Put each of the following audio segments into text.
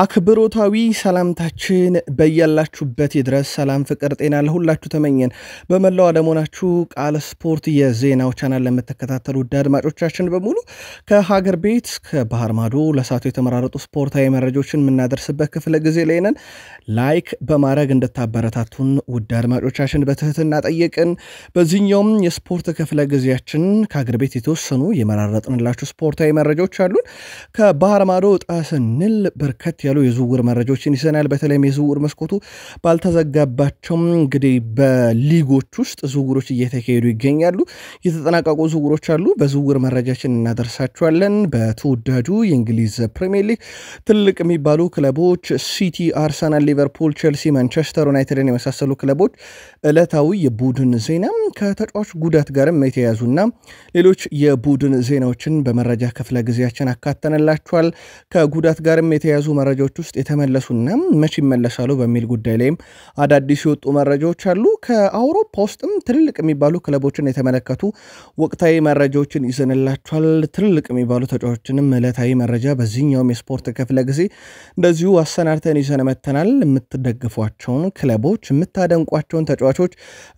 አክብሮታዊ ሰላምታችን በያላችሁበት ይድረስ። ሰላም፣ ፍቅር፣ ጤና ለሁላችሁ ተመኘን። በመላው ዓለም ሆናችሁ ቃል ስፖርት የዜናው ቻናል ለምትከታተሉ ውድ አድማጮቻችን በሙሉ ከሀገር ቤት እስከ ባህር ማዶ ለሳቱ የተመራረጡ ስፖርታዊ መረጃዎችን የምናደርስበት ክፍለ ጊዜ ላይ ነን። ላይክ በማድረግ እንድታበረታቱን ውድ አድማጮቻችን በትህትና ጠየቅን። በዚህኛውም የስፖርት ክፍለ ጊዜያችን ከሀገር ቤት የተወሰኑ የመራረጥንላችሁ ስፖርታዊ መረጃዎች አሉን። ከባህር ማዶ ጣስንል በርከት በርከት ያሉ የዝውውር መረጃዎችን ይዘናል። በተለይም የዝውውር መስኮቱ ባልተዘጋባቸውም እንግዲህ በሊጎች ውስጥ ዝውውሮች እየተካሄዱ ይገኛሉ። የተጠናቀቁ ዝውውሮች አሉ። በዝውውር መረጃችን እናደርሳችኋለን። በተወዳጁ የእንግሊዝ ፕሪሚየር ሊግ ትልቅ የሚባሉ ክለቦች ሲቲ፣ አርሰናል፣ ሊቨርፑል፣ ቼልሲ፣ ማንቸስተር ዩናይትድን የመሳሰሉ ክለቦች ዕለታዊ የቡድን ዜና ከተጫዋች ጉዳት ጋርም የተያያዙና ሌሎች የቡድን ዜናዎችን በመረጃ ክፍለ ጊዜያችን አካተንላችኋል። ከጉዳት ጋርም የተያዙ መረጃዎች ውስጥ የተመለሱና መቼ ይመለሳሉ በሚል ጉዳይ ላይም አዳዲስ የወጡ መረጃዎች አሉ። ከአውሮፓ ውስጥም ትልልቅ የሚባሉ ክለቦችን የተመለከቱ ወቅታዊ መረጃዎችን ይዘንላቸዋል። ትልልቅ የሚባሉ ተጫዋቾችንም ዕለታዊ መረጃ በዚህኛውም የስፖርት ክፍለ ጊዜ እንደዚሁ አሰናድተን ይዘን መተናል። የምትደግፏቸውን ክለቦች፣ የምታደንቋቸውን ተጫዋቾች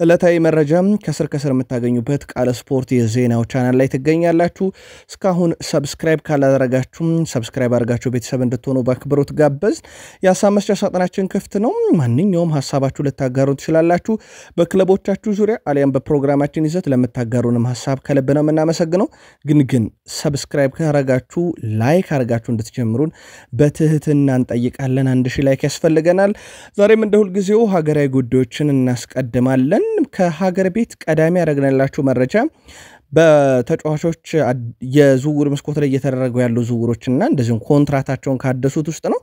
ዕለታዊ መረጃ ከስር ከስር የምታገኙበት ቃለ ስፖርት የዜናው ቻናል ላይ ትገኛላችሁ። እስካሁን ሰብስክራይብ ካላደረጋችሁም ሰብስክራይብ አድርጋችሁ ቤተሰብ እንድትሆኑ በአክብሮ እንድታጋሩት ጋበዝ። የሀሳብ መስጫ ሳጥናችን ክፍት ነው። ማንኛውም ሀሳባችሁ ልታጋሩን ትችላላችሁ። በክለቦቻችሁ ዙሪያ አሊያም በፕሮግራማችን ይዘት ለምታጋሩንም ሀሳብ ከልብ ነው የምናመሰግነው። ግን ግን ሰብስክራይብ ካረጋችሁ ላይክ አርጋችሁ እንድትጀምሩን በትህትና እንጠይቃለን። አንድ ሺህ ላይክ ያስፈልገናል። ዛሬም እንደ ሁልጊዜው ሀገራዊ ጉዳዮችን እናስቀድማለን። ከሀገር ቤት ቀዳሚ ያደረግንላችሁ መረጃ በተጫዋቾች የዝውውር መስኮት ላይ እየተደረጉ ያሉ ዝውውሮችና እንደዚሁም ኮንትራታቸውን ካደሱት ውስጥ ነው።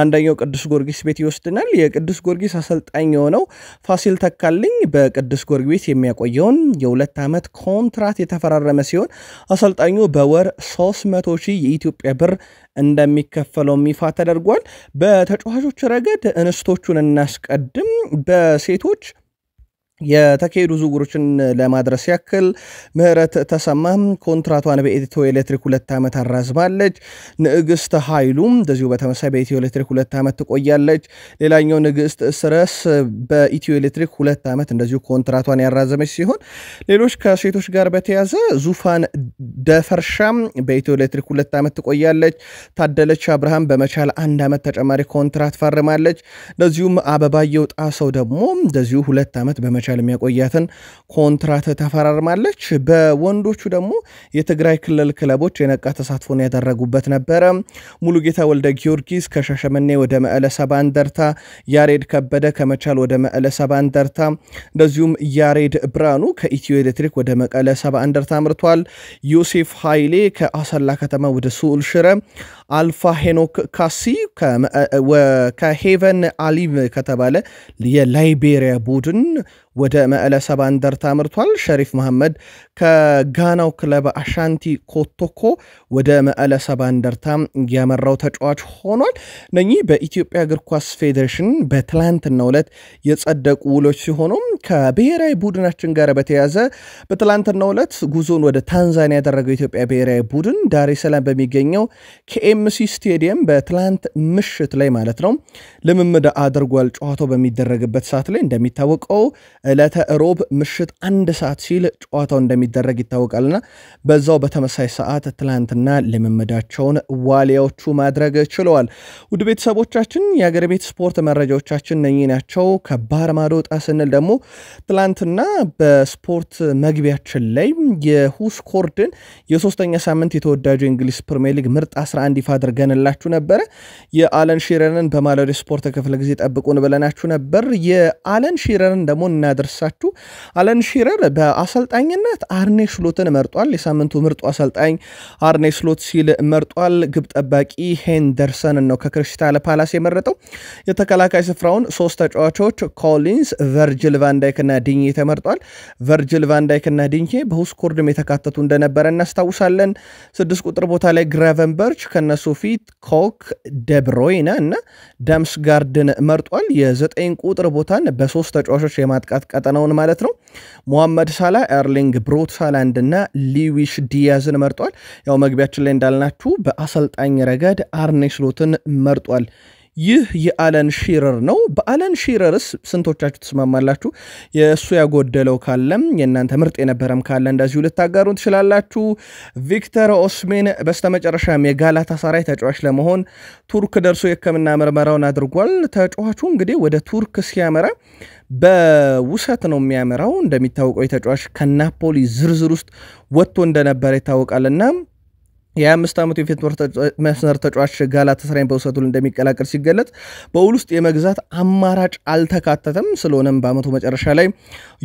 አንደኛው ቅዱስ ጊዮርጊስ ቤት ይወስድናል። የቅዱስ ጊዮርጊስ አሰልጣኝ የሆነው ፋሲል ተካልኝ በቅዱስ ጊዮርጊስ የሚያቆየውን የሁለት ዓመት ኮንትራት የተፈራረመ ሲሆን አሰልጣኙ በወር 300 ሺህ የኢትዮጵያ ብር እንደሚከፈለው ይፋ ተደርጓል። በተጫዋቾች ረገድ እንስቶቹን እናስቀድም። በሴቶች የተካሄዱ ዝውውሮችን ለማድረስ ያክል ምህረት ተሰማ ኮንትራቷን በኢትዮ ኤሌክትሪክ ሁለት ዓመት አራዝማለች። ንዕግስት ኃይሉም እንደዚሁ በተመሳይ በኢትዮ ኤሌክትሪክ ሁለት ዓመት ትቆያለች። ሌላኛው ንግስት ስረስ በኢትዮ ኤሌክትሪክ ሁለት ዓመት እንደዚሁ ኮንትራቷን ያራዘመች ሲሆን ሌሎች ከሴቶች ጋር በተያዘ ዙፋን ደፈርሻም በኢትዮ ኤሌክትሪክ ሁለት ዓመት ትቆያለች። ታደለች አብርሃም በመቻል አንድ ዓመት ተጨማሪ ኮንትራት ፈርማለች። እንደዚሁም አበባየው ጣሰው ደግሞ እንደዚሁ ሁለት ዓመት በመቻል መሻል የሚያቆያትን ኮንትራት ተፈራርማለች። በወንዶቹ ደግሞ የትግራይ ክልል ክለቦች የነቃ ተሳትፎን ያደረጉበት ነበረ። ሙሉጌታ ወልደ ጊዮርጊስ ከሻሸመኔ ወደ መዕለ ሰባ እንደርታ፣ ያሬድ ከበደ ከመቻል ወደ መዕለ ሰባ እንደርታ፣ እንደዚሁም ያሬድ ብርሃኑ ከኢትዮ ኤሌክትሪክ ወደ መቀለ ሰባ እንደርታ አምርቷል። ዮሴፍ ኃይሌ ከአሰላ ከተማ ወደ ስል ሽረ፣ አልፋ ሄኖክ ካሲ ከሄቨን አሊም ከተባለ የላይቤሪያ ቡድን ወደ መዕለ ሰባ እንደርታ አምርቷል። ሸሪፍ መሐመድ ከጋናው ክለብ አሻንቲ ኮቶኮ ወደ መዕለ ሰባ እንደርታ ያመራው ተጫዋች ሆኗል። እነኚህ በኢትዮጵያ እግር ኳስ ፌዴሬሽን በትላንትናው ዕለት የጸደቁ ውሎች ሲሆኑም ከብሔራዊ ቡድናችን ጋር በተያያዘ በትላንትናው ዕለት ጉዞን ወደ ታንዛኒያ ያደረገው ኢትዮጵያ ብሔራዊ ቡድን ዳሬ ሰላም በሚገኘው ከኤምሲ ስቴዲየም በትላንት ምሽት ላይ ማለት ነው ልምምድ አድርጓል። ጨዋታው በሚደረግበት ሰዓት ላይ እንደሚታወቀው ዕለተ ሮብ ምሽት አንድ ሰዓት ሲል ጨዋታው እንደሚደረግ ይታወቃልና በዛው በተመሳይ ሰዓት ትላንትና ልምምዳቸውን ዋሊያዎቹ ማድረግ ችለዋል። ውድ ቤተሰቦቻችን የአገር ቤት ስፖርት መረጃዎቻችን እነኚህ ናቸው። ከባህር ማዶ ወጣ ስንል ደግሞ ትላንትና በስፖርት መግቢያችን ላይ የሁስኮርድን የሶስተኛ ሳምንት የተወዳጁ የእንግሊዝ ፕሪሚየር ሊግ ምርጥ 11 ይፋ አድርገንላችሁ ነበረ። የአለን ሺረንን በማለዶ ስፖርት ክፍለ ጊዜ ጠብቁን ብለናችሁ ነበር። የአለን ሺረንን ደግሞ እና ያደርሳችሁ። አለን ሺረር በአሰልጣኝነት አርኔ ሽሎትን መርጧል። የሳምንቱ ምርጡ አሰልጣኝ አርኔ ሽሎት ሲል መርጧል። ግብ ጠባቂ ሄንደርሰን ነው ከክሪስታል ፓላስ የመረጠው። የተከላካይ ስፍራውን ሶስት ተጫዋቾች ኮሊንስ፣ ቨርጅል ቫንዳይክና ዲኜ ተመርጧል። ቨርጅል ቫንዳይክና ዲኜ በሁስኮርድም የተካተቱ እንደነበረ እናስታውሳለን። ስድስት ቁጥር ቦታ ላይ ግራቨንበርች ከነሱ ፊት ኮክ፣ ደብሮይነ እና ዳምስጋርድን መርጧል። የዘጠኝ ቁጥር ቦታን በሶስት ተጫዋቾች የማጥቃት የቅጣት ቀጠናውን ማለት ነው። ሞሐመድ ሳላ፣ ኤርሊንግ ብሮት ሳላንድ እና ሊዊሽ ዲያዝን መርጧል። ያው መግቢያችን ላይ እንዳልናችሁ በአሰልጣኝ ረገድ አርኔ ስሎትን መርጧል። ይህ የአለን ሺረር ነው። በአለን ሺረርስ ስንቶቻችሁ ትስማማላችሁ? የእሱ ያጎደለው ካለም የእናንተ ምርጥ የነበረም ካለ እንደዚሁ ልታጋሩን ትችላላችሁ። ቪክተር ኦስሜን በስተመጨረሻም የጋላታ ሳራይ ተጫዋች ለመሆን ቱርክ ደርሶ የሕክምና ምርመራውን አድርጓል። ተጫዋቹ እንግዲህ ወደ ቱርክ ሲያመራ በውሰት ነው የሚያመራው። እንደሚታወቀው የተጫዋች ከናፖሊ ዝርዝር ውስጥ ወጥቶ እንደነበረ ይታወቃልና የአምስት ዓመቱ የፊት መስመር ተጫዋች ጋላታሳራይን በውሰት ውል እንደሚቀላቀል ሲገለጽ በውል ውስጥ የመግዛት አማራጭ አልተካተተም። ስለሆነም በአመቱ መጨረሻ ላይ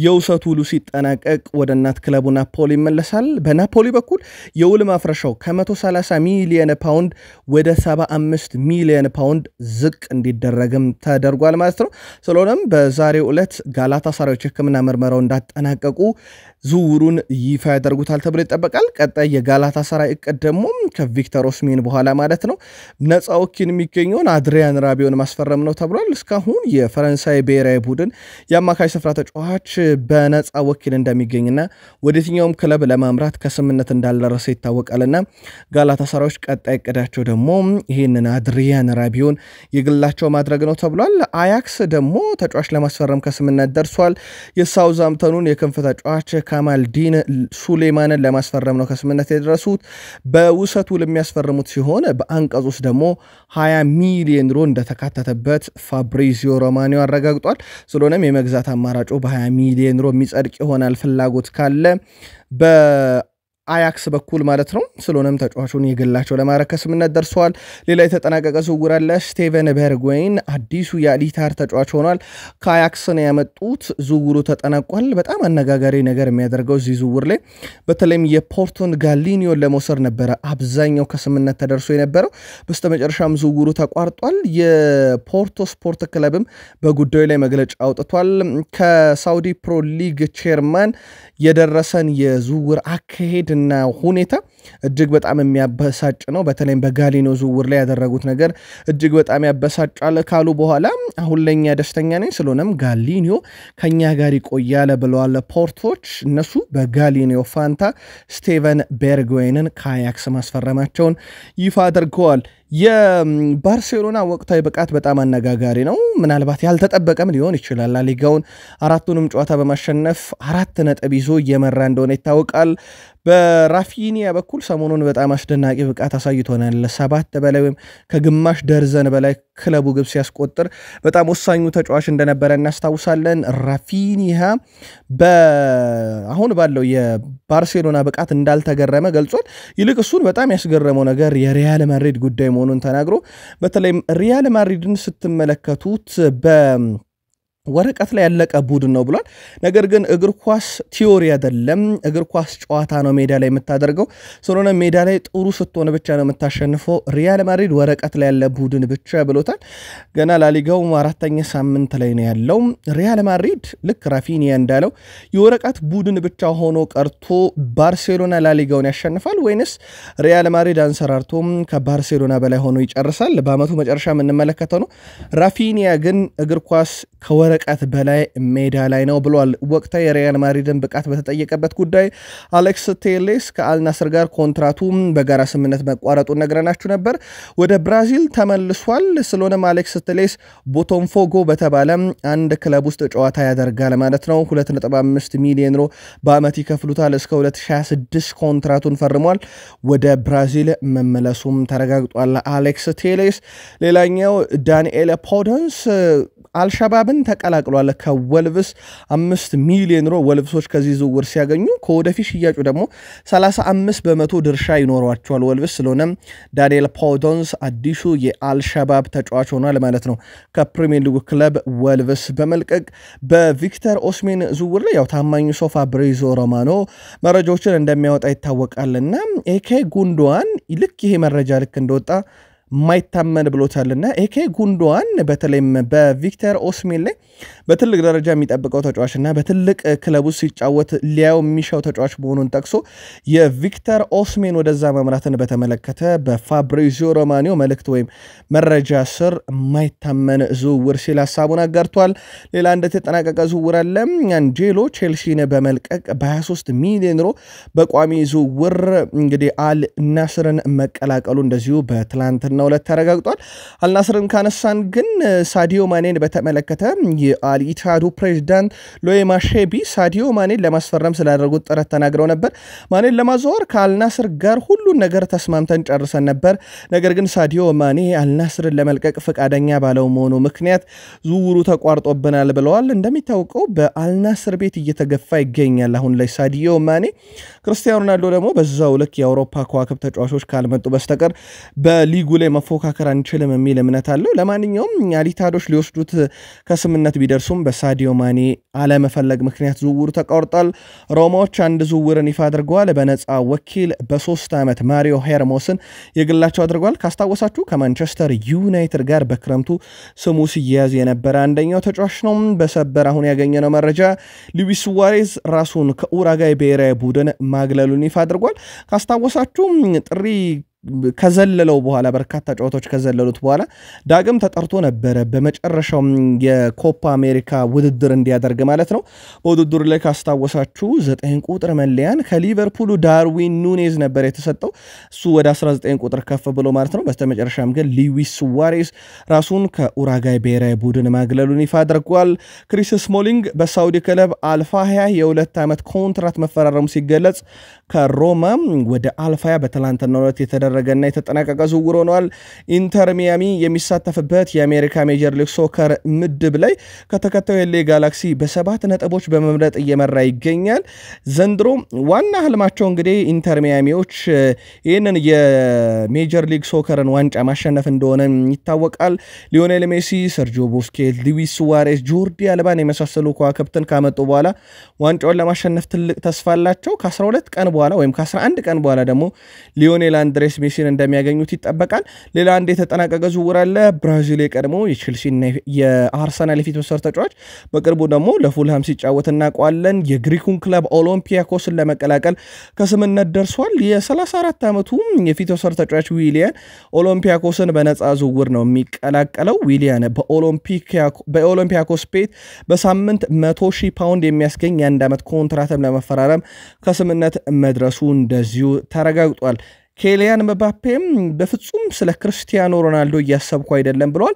የውሰት ውሉ ሲጠናቀቅ ወደ እናት ክለቡ ናፖሊ ይመለሳል። በናፖሊ በኩል የውል ማፍረሻው ከ130 ሚሊየን ፓውንድ ወደ 75 ሚሊየን ፓውንድ ዝቅ እንዲደረግም ተደርጓል ማለት ነው። ስለሆነም በዛሬው ዕለት ታሳሪዎች ሕክምና ምርመራው እንዳጠናቀቁ ዝውውሩን ይፋ ያደርጉታል ተብሎ ይጠበቃል። ቀጣይ የጋላታሳራይ እቅድ ደግሞ ደግሞ ከቪክተር ኦስሜን በኋላ ማለት ነው ነፃ ወኪል የሚገኘውን አድሪያን ራቢዮን ማስፈረም ነው ተብሏል። እስካሁን የፈረንሳይ ብሔራዊ ቡድን የአማካይ ስፍራ ተጫዋች በነፃ ወኪል እንደሚገኝና ወደ የትኛውም ክለብ ለማምራት ከስምነት እንዳልደረሰ ይታወቃልና ጋላታሳራዮች ቀጣይ እቅዳቸው ደግሞ ይህንን አድሪያን ራቢዮን የግላቸው ማድረግ ነው ተብሏል። አያክስ ደግሞ ተጫዋች ለማስፈረም ከስምነት ደርሷል። የሳውዛምተኑን የክንፍ ተጫዋች ካማልዲን ሱሌማንን ለማስፈረም ነው ከስምነት የደረሱት። በውሰት ውል የሚያስፈርሙት ሲሆን በአንቀጽ ውስጥ ደግሞ 20 ሚሊዮን ዩሮ እንደተካተተበት ፋብሪዚዮ ሮማኒዮ አረጋግጧል። ስለሆነም የመግዛት አማራጩ በ20 ሚሊዮን ዩሮ የሚጸድቅ ይሆናል። ፍላጎት ካለ በ አያክስ በኩል ማለት ነው። ስለሆነም ተጫዋቹን የግላቸው ለማድረግ ከስምነት ደርሰዋል። ሌላ የተጠናቀቀ ዝውውር አለ። ስቴቨን በርጎይን አዲሱ የአሊታር ተጫዋች ሆኗል። ከአያክስ ነው ያመጡት። ዝውውሩ ተጠናቋል። በጣም አነጋጋሪ ነገር የሚያደርገው እዚህ ዝውውር ላይ በተለይም የፖርቶን ጋሊኒዮን ለመውሰድ ነበረ አብዛኛው ከስምነት ተደርሶ የነበረው። በስተ መጨረሻም ዝውውሩ ተቋርጧል። የፖርቶ ስፖርት ክለብም በጉዳዩ ላይ መግለጫ አውጥቷል። ከሳውዲ ፕሮ ሊግ ቼርማን የደረሰን የዝውውር አካሄድ en እጅግ በጣም የሚያበሳጭ ነው። በተለይም በጋሊኖ ዝውውር ላይ ያደረጉት ነገር እጅግ በጣም ያበሳጫል ካሉ በኋላ አሁን ለእኛ ደስተኛ ነኝ፣ ስለሆነም ጋሊኒዮ ከእኛ ጋር ይቆያል ብለዋል ፖርቶች። እነሱ በጋሊኒዮ ፋንታ ስቴቨን ቤርግዌንን ከአያክስ ማስፈረማቸውን ይፋ አድርገዋል። የባርሴሎና ወቅታዊ ብቃት በጣም አነጋጋሪ ነው። ምናልባት ያልተጠበቀም ሊሆን ይችላል። ላሊጋውን አራቱንም ጨዋታ በማሸነፍ አራት ነጥብ ይዞ እየመራ እንደሆነ ይታወቃል። በራፊኒያ በኩል በኩል ሰሞኑን በጣም አስደናቂ ብቃት አሳይቶናል። ሰባት በላይ ወይም ከግማሽ ደርዘን በላይ ክለቡ ግብ ሲያስቆጥር በጣም ወሳኙ ተጫዋች እንደነበረ እናስታውሳለን። ራፊኒሃ አሁን ባለው የባርሴሎና ብቃት እንዳልተገረመ ገልጿል። ይልቅ እሱን በጣም ያስገረመው ነገር የሪያል ማድሪድ ጉዳይ መሆኑን ተናግሮ በተለይም ሪያል ማድሪድን ስትመለከቱት በ ወረቀት ላይ ያለቀ ቡድን ነው ብሏል። ነገር ግን እግር ኳስ ቲዮሪ አይደለም፣ እግር ኳስ ጨዋታ ነው ሜዳ ላይ የምታደርገው። ስለሆነ ሜዳ ላይ ጥሩ ስትሆን ብቻ ነው የምታሸንፈው። ሪያል ማድሪድ ወረቀት ላይ ያለ ቡድን ብቻ ብሎታል። ገና ላሊጋው አራተኛ ሳምንት ላይ ነው ያለው። ሪያል ማድሪድ ልክ ራፊኒያ እንዳለው የወረቀት ቡድን ብቻ ሆኖ ቀርቶ ባርሴሎና ላሊጋውን ያሸንፋል ወይንስ ሪያል ማድሪድ አንሰራርቶ ከባርሴሎና በላይ ሆኖ ይጨርሳል? በአመቱ መጨረሻ የምንመለከተው ነው። ራፊኒያ ግን እግር ኳስ ከወረ ርቀት በላይ ሜዳ ላይ ነው ብሏል። ወቅታዊ የሪያል ማድሪድን ብቃት በተጠየቀበት ጉዳይ አሌክስ ቴሌስ ከአልናስር ጋር ኮንትራቱ በጋራ ስምምነት መቋረጡን ነግረናችሁ ነበር። ወደ ብራዚል ተመልሷል። ስለሆነም አሌክስ ቴሌስ ቦቶንፎጎ በተባለ አንድ ክለብ ውስጥ ጨዋታ ያደርጋል ማለት ነው። 2.5 ሚሊዮን ዩሮ በዓመት ይከፍሉታል። እስከ 2026 ኮንትራቱን ፈርሟል። ወደ ብራዚል መመለሱም ተረጋግጧል። አሌክስ ቴሌስ ሌላኛው ዳንኤል ፖደንስ አልሸባብን ተቀላቅሏል ከወልቭስ አምስት ሚሊዮን ሮ ወልቭሶች ከዚህ ዝውውር ሲያገኙ ከወደፊት ሽያጩ ደግሞ 35 በመቶ ድርሻ ይኖሯቸዋል ወልቭስ። ስለሆነም ዳንኤል ፓውዶንስ አዲሱ የአልሸባብ ተጫዋች ሆኗል ማለት ነው ከፕሪሚየር ሊጉ ክለብ ወልቭስ በመልቀቅ በቪክተር ኦስሜን ዝውውር ላይ ያው ታማኙ ሰው ፋብሪዞ ሮማኖ መረጃዎችን እንደሚያወጣ ይታወቃልና ኤኬ ጉንዶዋን ልክ ይሄ መረጃ ልክ እንደወጣ ማይታመን ብሎታልና ኤኬ ጉንዶዋን በተለይም በቪክተር ኦስሜን ላይ በትልቅ ደረጃ የሚጠብቀው ተጫዋችና በትልቅ ክለቡ ሲጫወት ሊያው የሚሻው ተጫዋች መሆኑን ጠቅሶ የቪክተር ኦስሜን ወደዛ መምራትን በተመለከተ በፋብሪዚዮ ሮማኒዮ መልእክት ወይም መረጃ ስር የማይታመን ዝውውር ሲል ሀሳቡን አጋርቷል። ሌላ እንደተጠናቀቀ ዝውውር አለ። አንጄሎ ቼልሲን በመልቀቅ በ23 ሚሊዮን ሮ በቋሚ ዝውውር እንግዲህ አል ናስርን መቀላቀሉ እንደዚሁ በትላንትና ዕለት ተረጋግጧል። አልናስርን ካነሳን ግን ሳዲዮ ማኔን በተመለከተ ኢትሃዱ ፕሬዚዳንት ሎዬ ማሼቢ ሳዲዮ ማኔን ለማስፈረም ስላደረጉት ጥረት ተናግረው ነበር። ማኔን ለማዘወር ከአልናስር ጋር ሁሉን ነገር ተስማምተን ጨርሰን ነበር። ነገር ግን ሳዲዮ ማኔ አልናስርን ለመልቀቅ ፈቃደኛ ባለው መሆኑ ምክንያት ዝውውሩ ተቋርጦብናል ብለዋል። እንደሚታወቀው በአልናስር ቤት እየተገፋ ይገኛል። አሁን ላይ ሳዲዮ ማኔ ክርስቲያኖ ሮናልዶ ደግሞ በዛው ልክ የአውሮፓ ከዋክብ ተጫዋቾች ካልመጡ በስተቀር በሊጉ ላይ መፎካከር አንችልም የሚል እምነት አለው። ለማንኛውም አሊታዶች ሊወስዱት ከስምነት ቢደርሱም በሳዲዮ ማኔ አለመፈለግ ምክንያት ዝውውሩ ተቋርጧል። ሮማዎች አንድ ዝውውርን ይፋ አድርገዋል። በነፃ ወኪል በሶስት ዓመት ማሪዮ ሄርሞስን የግላቸው አድርገዋል። ካስታወሳችሁ ከማንቸስተር ዩናይትድ ጋር በክረምቱ ስሙ ሲያያዝ የነበረ አንደኛው ተጫዋች ነው። በሰበር አሁን ያገኘነው መረጃ ሉዊስ ሱዋሬዝ ራሱን ከኡራጋይ ብሔራዊ ቡድን ማግለሉን ይፋ አድርጓል። ካስታወሳችሁም ጥሪ ከዘለለው በኋላ በርካታ ጨዋታዎች ከዘለሉት በኋላ ዳግም ተጠርቶ ነበረ በመጨረሻው የኮፓ አሜሪካ ውድድር እንዲያደርግ ማለት ነው። በውድድሩ ላይ ካስታወሳችሁ ዘጠኝ ቁጥር መለያን ከሊቨርፑሉ ዳርዊን ኑኔዝ ነበር የተሰጠው እሱ ወደ 19 ቁጥር ከፍ ብሎ ማለት ነው። በስተመጨረሻም ግን ሊዊስ ሱዋሬዝ ራሱን ከኡራጋይ ብሔራዊ ቡድን ማግለሉን ይፋ አድርጓል። ክሪስ ስሞሊንግ በሳውዲ ክለብ አልፋያ የሁለት ዓመት ኮንትራት መፈራረሙ ሲገለጽ ከሮማ ወደ አልፋያ በትላንትናው ዕለት የተደረገ የተደረገና የተጠናቀቀ ዝውውር ሆኗል። ኢንተር ሚያሚ የሚሳተፍበት የአሜሪካ ሜጀር ሊግ ሶከር ምድብ ላይ ከተከታዩ ኤሌ ጋላክሲ በሰባት ነጥቦች በመምረጥ እየመራ ይገኛል። ዘንድሮ ዋና ህልማቸው እንግዲህ ኢንተር ሚያሚዎች ይህንን የሜጀር ሊግ ሶከርን ዋንጫ ማሸነፍ እንደሆነ ይታወቃል። ሊዮኔል ሜሲ፣ ሰርጂዮ ቡስኬት፣ ሉዊስ ሱዋሬስ፣ ጆርዲ አልባን የመሳሰሉ ከዋክብትን ካመጡ በኋላ ዋንጫውን ለማሸነፍ ትልቅ ተስፋ አላቸው። ከ12 ቀን በኋላ ወይም ከ11 ቀን በኋላ ደግሞ ሊዮኔል አንድሬስ ዴኒስ ሜሲን እንደሚያገኙት ይጠበቃል። ሌላ አንድ የተጠናቀቀ ዝውውር አለ። ብራዚል የቀድሞ የቼልሲና የአርሰናል የፊት መስመር ተጫዋች በቅርቡ ደግሞ ለፉልሃም ሲጫወት እናውቀዋለን። የግሪኩን ክለብ ኦሎምፒያኮስን ለመቀላቀል ከስምነት ደርሷል። የ34 ዓመቱ የፊት መስመር ተጫዋች ዊሊያን ኦሎምፒያኮስን በነፃ ዝውውር ነው የሚቀላቀለው። ዊሊያን በኦሎምፒያኮስ ቤት በሳምንት 100 ሺህ ፓውንድ የሚያስገኝ የአንድ ዓመት ኮንትራትም ለመፈራረም ከስምነት መድረሱ እንደዚሁ ተረጋግጧል። ኬሊያን መባፔም በፍጹም ስለ ክርስቲያኖ ሮናልዶ እያሰብኩ አይደለም ብሏል።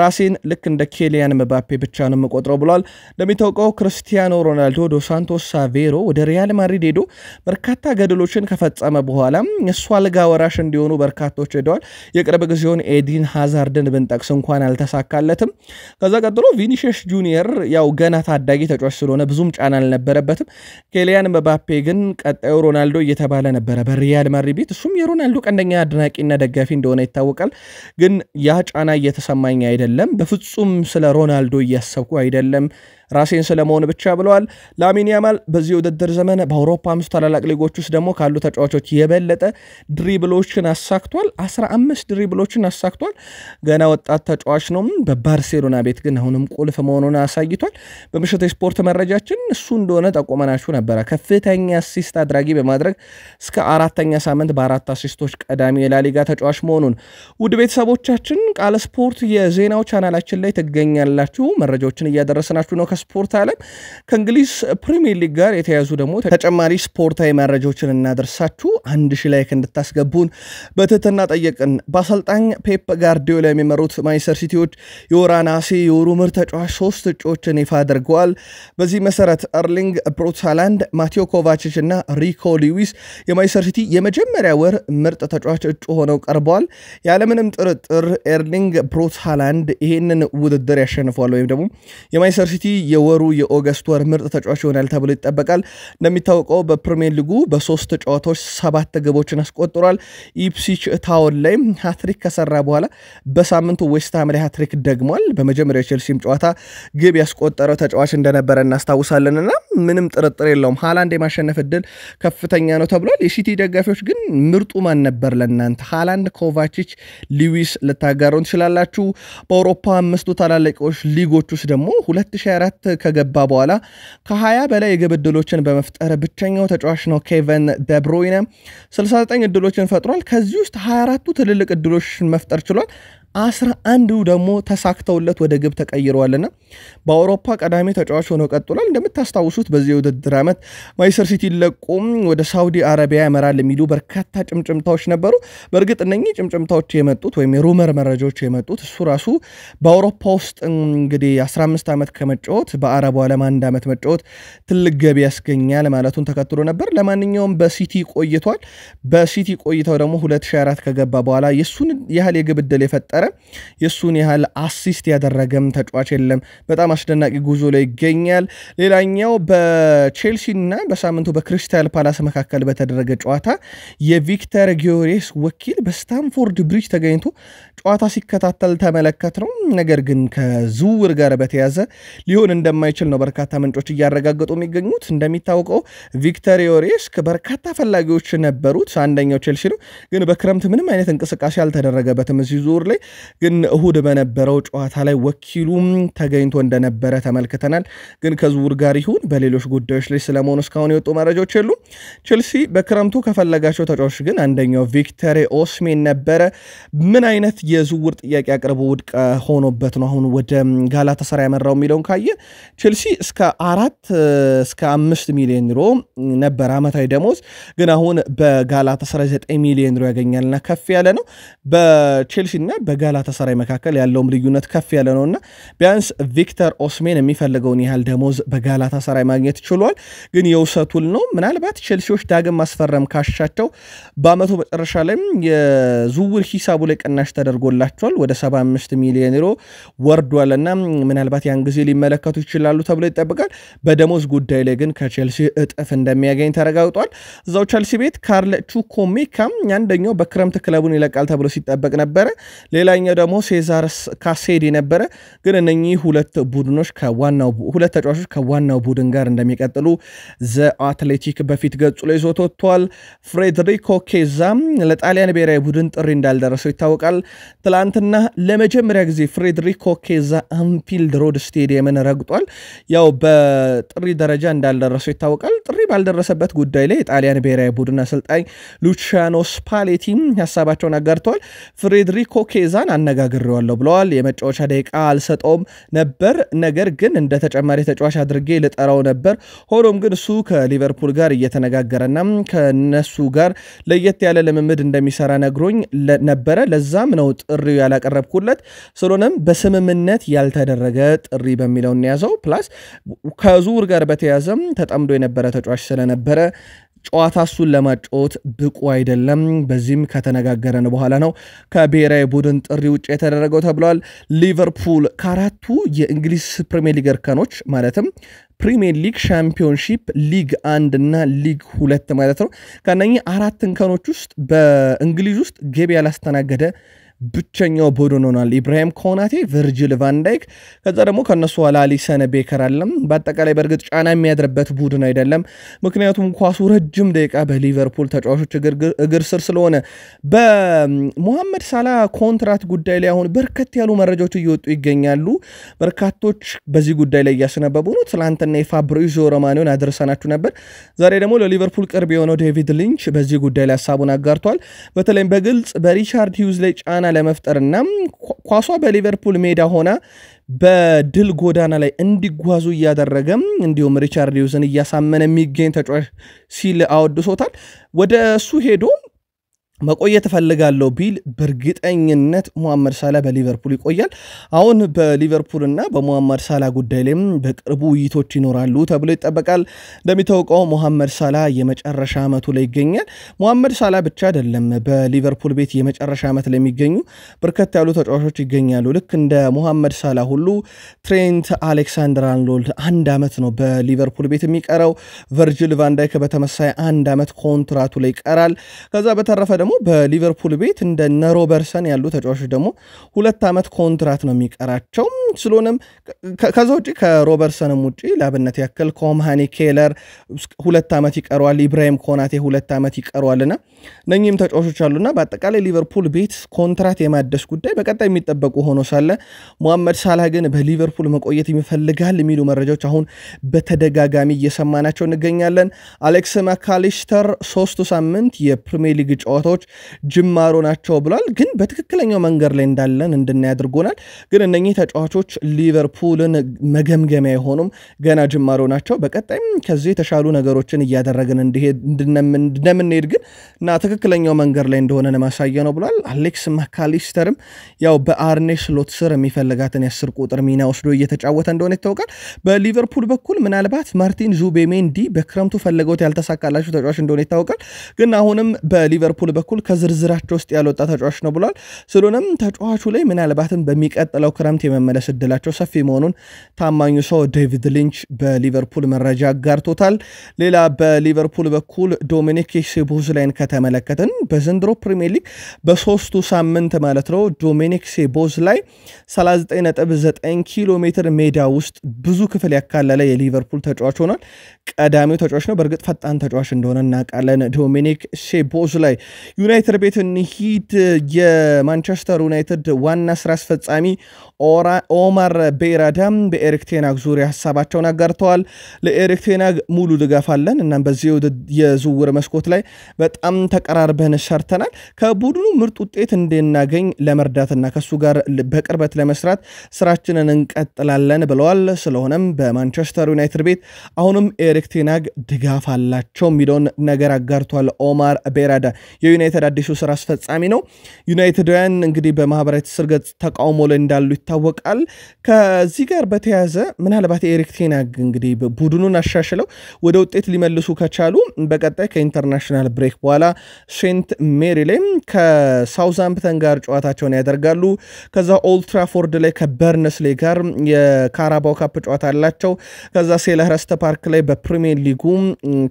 ራሴን ልክ እንደ ኬሊያን መባፔ ብቻ ነው የምቆጥረው ብሏል። እንደሚታወቀው ክርስቲያኖ ሮናልዶ ዶሳንቶስ ሳቬሮ ወደ ሪያል ማድሪድ ሄዶ በርካታ ገድሎችን ከፈጸመ በኋላ እሱ አልጋ ወራሽ እንዲሆኑ በርካቶች ሄደዋል። የቅርብ ጊዜውን ኤዲን ሃዛርድን ብንጠቅስ እንኳን አልተሳካለትም። ከዛ ቀጥሎ ቪኒሽስ ጁኒየር ያው ገና ታዳጊ ተጫዋች ስለሆነ ብዙም ጫና አልነበረበትም። ኬሊያን መባፔ ግን ቀጣዩ ሮናልዶ እየተባለ ነበረ በሪያል ማድሪድ ቤት እሱም የሮናልዶ ቀንደኛ አድናቂና ደጋፊ እንደሆነ ይታወቃል። ግን ያ ጫና እየተሰማኝ አይደለም፣ በፍጹም ስለ ሮናልዶ እያሰብኩ አይደለም ራሴን ስለመሆን ብቻ ብለዋል። ላሚን ያማል በዚህ ውድድር ዘመን በአውሮፓ አምስት ታላላቅ ሊጎች ውስጥ ደግሞ ካሉ ተጫዋቾች የበለጠ ድሪብሎችን አሳክቷል። 15 ድሪብሎችን አሳክቷል። ገና ወጣት ተጫዋች ነው። በባርሴሎና ቤት ግን አሁንም ቁልፍ መሆኑን አሳይቷል። በምሽት የስፖርት መረጃችን እሱ እንደሆነ ጠቁመናችሁ ነበረ። ከፍተኛ አሲስት አድራጊ በማድረግ እስከ አራተኛ ሳምንት በአራት አሲስቶች ቀዳሚ የላሊጋ ተጫዋች መሆኑን ውድ ቤተሰቦቻችን ቃለ ስፖርት የዜናው ቻናላችን ላይ ትገኛላችሁ። መረጃዎችን እያደረስናችሁ ነው። ስፖርት አለም ከእንግሊዝ ፕሪሚየር ሊግ ጋር የተያዙ ደግሞ ተጨማሪ ስፖርታዊ መረጃዎችን እናደርሳችሁ አንድ ሺ ላይክ እንድታስገቡን በትህትና ጠየቅን። በአሰልጣኝ ፔፕ ጋርዲዮላ የሚመሩት ማንቸስተር ሲቲዎች የወራናሴ የወሩ ምርጥ ተጫዋች ሶስት እጩዎችን ይፋ አድርገዋል። በዚህ መሰረት እርሊንግ ብሩት ማቴዮ ኮቫችች እና ሪኮ ሊዊስ የማንቸስተር ሲቲ የመጀመሪያ ወር ምርጥ ተጫዋች እጩ ሆነው ቀርበዋል። ያለምንም ጥርጥር ኤርሊንግ ብሮትሃላንድ ሃላንድ ይህንን ውድድር ያሸንፏል ወይም ደግሞ የማንቸስተር ሲቲ የወሩ የኦገስት ወር ምርጥ ተጫዋች ይሆናል ተብሎ ይጠበቃል። እንደሚታወቀው በፕሪሚየር ሊጉ በሶስት ጨዋታዎች ሰባት ግቦችን አስቆጥሯል። ኢፕሲች ታውን ላይ ሃትሪክ ከሰራ በኋላ በሳምንቱ ዌስትሃም ላይ ሃትሪክ ደግሟል። በመጀመሪያ ቸልሲም ጨዋታ ግብ ያስቆጠረው ተጫዋች እንደነበረ እናስታውሳለንና ምንም ጥርጥር የለውም ሃላንድ የማሸነፍ እድል ከፍተኛ ነው ተብሏል። የሲቲ ደጋፊዎች ግን ምርጡ ማን ነበር ለእናንተ? ሃላንድ፣ ኮቫችች፣ ሊዊስ ልታጋሩን ትችላላችሁ። በአውሮፓ አምስቱ ታላላቂዎች ሊጎች ውስጥ ደግሞ 2024 ሁለት ከገባ በኋላ ከ20 በላይ የግብ እድሎችን በመፍጠር ብቸኛው ተጫዋች ነው። ኬቨን ደብሮይነ 69 እድሎችን ፈጥሯል። ከዚህ ውስጥ 24ቱ ትልልቅ እድሎች መፍጠር ችሏል። አስራ አንዱ ደግሞ ተሳክተውለት ወደ ግብ ተቀይረዋልና በአውሮፓ ቀዳሚ ተጫዋች ሆኖ ቀጥሏል። እንደምታስታውሱት በዚህ ውድድር ዓመት ማይሰር ሲቲ ለቁም ወደ ሳውዲ አረቢያ ያመራል የሚሉ በርካታ ጭምጭምታዎች ነበሩ። በእርግጥ እነኚህ ጭምጭምታዎች የመጡት ወይም የሩመር መረጃዎች የመጡት እሱ ራሱ በአውሮፓ ውስጥ እንግዲህ 15 ዓመት ከመጫወት በአረቡ ዓለም አንድ ዓመት መጫወት ትልቅ ገቢ ያስገኛል ማለቱን ተከትሎ ነበር። ለማንኛውም በሲቲ ቆይቷል። በሲቲ ቆይተው ደግሞ 2004 ከገባ በኋላ የእሱን ያህል የግብ ዕድል የፈጠረ ነበረ። የእሱን ያህል አሲስት ያደረገም ተጫዋች የለም። በጣም አስደናቂ ጉዞ ላይ ይገኛል። ሌላኛው በቼልሲና በሳምንቱ በክሪስታል ፓላስ መካከል በተደረገ ጨዋታ የቪክተር ጊዮሬስ ወኪል በስታንፎርድ ብሪጅ ተገኝቶ ጨዋታ ሲከታተል ተመለከት ነው። ነገር ግን ከዝውውር ጋር በተያዘ ሊሆን እንደማይችል ነው በርካታ ምንጮች እያረጋገጡ የሚገኙት። እንደሚታወቀው ቪክተር ዮሬስክ በርካታ ፈላጊዎች ነበሩት። አንደኛው ቼልሲ ነው፣ ግን በክረምት ምንም አይነት እንቅስቃሴ አልተደረገበትም። እዚህ ዝውውር ላይ ግን እሁድ በነበረው ጨዋታ ላይ ወኪሉም ተገኝቶ እንደነበረ ተመልክተናል። ግን ከዝውውር ጋር ይሁን በሌሎች ጉዳዮች ላይ ስለመሆኑ እስካሁን የወጡ መረጃዎች የሉም። ቼልሲ በክረምቱ ከፈለጋቸው ተጫዋቾች ግን አንደኛው ቪክተር ኦስሜን ነበረ። ምን አይነት የዝውውር ጥያቄ አቅርቦ ውድቅ ሆኖበት ነው አሁን ወደ ጋላታሳራይ ያመራው የሚለውን ካየ ቼልሲ እስከ አራት እስከ አምስት ሚሊዮን ዩሮ ነበር አመታዊ ደሞዝ፣ ግን አሁን በጋላታሳራይ ዘጠኝ ሚሊዮን ዩሮ ያገኛልና ከፍ ያለ ነው። በቼልሲና በጋላታሳራይ መካከል ያለውም ልዩነት ከፍ ያለ ነውና ቢያንስ ቪክተር ኦስሜን የሚፈልገውን ያህል ደሞዝ በጋላታሳራይ ማግኘት ችሏል። ግን የውሰት ውል ነው። ምናልባት ቼልሲዎች ዳግም ማስፈረም ካሻቸው በአመቱ መጨረሻ ላይም የዝውውር ሂሳቡ ላይ ቅናሽ ተደርጎ አድርጎላቸዋል። ወደ 75 ሚሊዮን ዩሮ ወርዷልና ምናልባት ያን ጊዜ ሊመለከቱ ይችላሉ ተብሎ ይጠብቃል። በደሞዝ ጉዳይ ላይ ግን ከቼልሲ እጥፍ እንደሚያገኝ ተረጋግጧል። እዛው ቼልሲ ቤት ካርል ቹኮሜካም አንደኛው በክረምት ክለቡን ይለቃል ተብሎ ሲጠበቅ ነበረ። ሌላኛው ደግሞ ሴዛር ካሴዲ ነበረ። ግን እነኚህ ሁለት ቡድኖች ከዋናው ሁለት ተጫዋቾች ከዋናው ቡድን ጋር እንደሚቀጥሉ ዘ አትሌቲክ በፊት ገጹ ላይ ይዞ ወጥቷል። ፍሬድሪኮ ኬዛም ለጣሊያን ብሔራዊ ቡድን ጥሪ እንዳልደረሰው ይታወቃል። ትላንትና ለመጀመሪያ ጊዜ ፍሬድሪኮ ኬዛ አንፊልድ ሮድ ስቴዲየምን ረግጧል። ያው በጥሪ ደረጃ እንዳልደረሰው ይታወቃል። ጥሪ ባልደረሰበት ጉዳይ ላይ የጣሊያን ብሔራዊ ቡድን አሰልጣኝ ሉቺያኖ ስፓሌቲም ሀሳባቸውን አጋርተዋል። ፍሬድሪኮ ኬዛን አነጋግሬዋለሁ ብለዋል። የመጫወቻ ደቂቃ አልሰጠውም ነበር፣ ነገር ግን እንደ ተጨማሪ ተጫዋች አድርጌ ልጠራው ነበር። ሆኖም ግን እሱ ከሊቨርፑል ጋር እየተነጋገረና ከነሱ ጋር ለየት ያለ ልምምድ እንደሚሰራ ነግሮኝ ነበረ። ለዛም ነው ጥሪው ያላቀረብኩለት ስለሆነም በስምምነት ያልተደረገ ጥሪ በሚለው እንያዘው። ፕላስ ከዙር ጋር በተያዘም ተጠምዶ የነበረ ተጫዋች ስለነበረ ጨዋታ እሱን ለማጫወት ብቁ አይደለም። በዚህም ከተነጋገረን በኋላ ነው ከብሔራዊ ቡድን ጥሪ ውጭ የተደረገው ተብሏል። ሊቨርፑል ከአራቱ የእንግሊዝ ፕሪሚየር ሊግ እርከኖች ማለትም ፕሪሚየር ሊግ፣ ሻምፒዮንሺፕ፣ ሊግ አንድ እና ሊግ ሁለት ማለት ነው ከነኚህ አራት እንከኖች ውስጥ በእንግሊዝ ውስጥ ግብ ያላስተናገደ ብቸኛው ቡድን ሆኗል። ኢብራሂም ኮናቴ፣ ቨርጅል ቫንዳይክ፣ ከዛ ደግሞ ከእነሱ ኋላ አሊሰን ቤከር አለም። በአጠቃላይ በእርግጥ ጫና የሚያድርበት ቡድን አይደለም፣ ምክንያቱም ኳሱ ረጅም ደቂቃ በሊቨርፑል ተጫዋቾች እግር ስር ስለሆነ። በሞሐመድ ሳላ ኮንትራት ጉዳይ ላይ አሁን በርከት ያሉ መረጃዎች እየወጡ ይገኛሉ። በርካቶች በዚህ ጉዳይ ላይ እያስነበቡ ነው። ትላንትና የፋብሪዞ ሮማኒዮን አድርሰናችሁ ነበር። ዛሬ ደግሞ ለሊቨርፑል ቅርብ የሆነው ዴቪድ ሊንች በዚህ ጉዳይ ላይ ሀሳቡን አጋርቷል። በተለይም በግልጽ በሪቻርድ ሂውዝ ላይ ጫና ጫና ለመፍጠርና ኳሷ በሊቨርፑል ሜዳ ሆና በድል ጎዳና ላይ እንዲጓዙ እያደረገ እንዲሁም ሪቻርድ ሊውዝን እያሳመነ የሚገኝ ተጫዋች ሲል አወድሶታል። ወደ እሱ ሄዶ መቆየት እፈልጋለሁ ቢል በእርግጠኝነት ሙሐመድ ሳላ በሊቨርፑል ይቆያል። አሁን በሊቨርፑልና በሙሐመድ ሳላ ጉዳይ ላይም በቅርቡ ውይይቶች ይኖራሉ ተብሎ ይጠበቃል። እንደሚታወቀው ሙሐመድ ሳላ የመጨረሻ ዓመቱ ላይ ይገኛል። ሙሐመድ ሳላ ብቻ አይደለም በሊቨርፑል ቤት የመጨረሻ ዓመት ላይ የሚገኙ በርከት ያሉ ተጫዋቾች ይገኛሉ። ልክ እንደ ሙሐመድ ሳላ ሁሉ ትሬንት አሌክሳንደር አርኖልድ አንድ ዓመት ነው በሊቨርፑል ቤት የሚቀረው። ቨርጅል ቫንዳይክ በተመሳይ አንድ ዓመት ኮንትራቱ ላይ ይቀራል። ከዛ በተረፈ ደግሞ በሊቨርፑል ቤት እንደ ነሮበርሰን ያሉ ተጫዋቾች ደግሞ ሁለት ዓመት ኮንትራት ነው የሚቀራቸው። ስለሆነም ከዛ ውጭ ከሮበርሰንም ውጭ ለአብነት ያክል ኮምሃኒ ኬለር ሁለት ዓመት ይቀረዋል፣ ኢብራሂም ኮናቴ ሁለት ዓመት ይቀረዋልና እነኚህም ተጫዋቾች አሉና በአጠቃላይ ሊቨርፑል ቤት ኮንትራት የማደስ ጉዳይ በቀጣይ የሚጠበቁ ሆኖ ሳለ ሞሐመድ ሳላህ ግን በሊቨርፑል መቆየት ይፈልጋል የሚሉ መረጃዎች አሁን በተደጋጋሚ እየሰማናቸው እንገኛለን። አሌክስ ማካሊስተር ሶስቱ ሳምንት የፕሪሚየር ሊግ ጨዋታዎች ጅማሮ ናቸው ብሏል። ግን በትክክለኛው መንገድ ላይ እንዳለን እንድናይ አድርጎናል። ግን እነኚህ ተጫዋቾች ሊቨርፑልን መገምገሚያ የሆኑም ገና ጅማሮ ናቸው። በቀጣይም ከዚህ የተሻሉ ነገሮችን እያደረግን እንደምንሄድ ግን እና ትክክለኛው መንገድ ላይ እንደሆነ ለማሳየ ነው ብሏል። አሌክስ ማካሊስተርም ያው በአርኔ ስሎት ስር የሚፈልጋትን የአስር ቁጥር ሚና ወስዶ እየተጫወተ እንደሆነ ይታወቃል። በሊቨርፑል በኩል ምናልባት ማርቲን ዙቤሜንዲ በክረምቱ ፈለገውት ያልተሳካላቸው ተጫዋች እንደሆነ ይታወቃል። ግን አሁንም በሊቨርፑል በኩል ከዝርዝራቸው ውስጥ ያልወጣ ተጫዋች ነው ብሏል። ስለሆነም ተጫዋቹ ላይ ምናልባትም በሚቀጥለው ክረምት የመመለስ እድላቸው ሰፊ መሆኑን ታማኙ ሰው ዴቪድ ሊንች በሊቨርፑል መረጃ አጋርቶታል። ሌላ በሊቨርፑል በኩል ዶሚኒክ ሴቦዝላይን ከተመለከትን በዘንድሮ ፕሪሚየር ሊግ በሶስቱ ሳምንት ማለት ነው ዶሚኒክ ሴቦዝላይ 39.9 ኪሎ ሜትር ሜዳ ውስጥ ብዙ ክፍል ያካለለ የሊቨርፑል ተጫዋች ሆኗል። ቀዳሚው ተጫዋች ነው። በእርግጥ ፈጣን ተጫዋች እንደሆነ እናውቃለን። ዶሚኒክ ሴቦዝላይ ዩናይትድ ቤት እንሂድ። የማንቸስተር ዩናይትድ ዋና ስራ አስፈጻሚ ኦማር ቤራዳም በኤሪክ ቴናግ ዙሪያ ሀሳባቸውን አጋርተዋል። ለኤሪክ ቴናግ ሙሉ ድጋፍ አለን። እናም በዚህ የዝውውር መስኮት ላይ በጣም ተቀራርበን ሰርተናል። ከቡድኑ ምርጥ ውጤት እንድናገኝ ለመርዳትና ከሱ ጋር በቅርበት ለመስራት ስራችንን እንቀጥላለን ብለዋል። ስለሆነም በማንቸስተር ዩናይትድ ቤት አሁንም ኤሪክ ቴናግ ድጋፍ አላቸው የሚለውን ነገር አጋርቷል ኦማር ቤራዳ የዩናይትድ አዲሱ ስራ አስፈጻሚ ነው። ዩናይትድውያን እንግዲህ በማህበራዊ ትስስር ገጽ ተቃውሞ ላይ እንዳሉ ይታወቃል። ከዚህ ጋር በተያያዘ ምናልባት ኤሪክ ቴናግ እንግዲህ ቡድኑን አሻሽለው ወደ ውጤት ሊመልሱ ከቻሉ በቀጣይ ከኢንተርናሽናል ብሬክ በኋላ ሴንት ሜሪ ላይም ከሳውዛምፕተን ጋር ጨዋታቸውን ያደርጋሉ። ከዛ ኦልትራፎርድ ላይ ከበርነስሌ ጋር የካራባው ካፕ ጨዋታ አላቸው። ከዛ ሴለረስተ ፓርክ ላይ በፕሪሚየር ሊጉ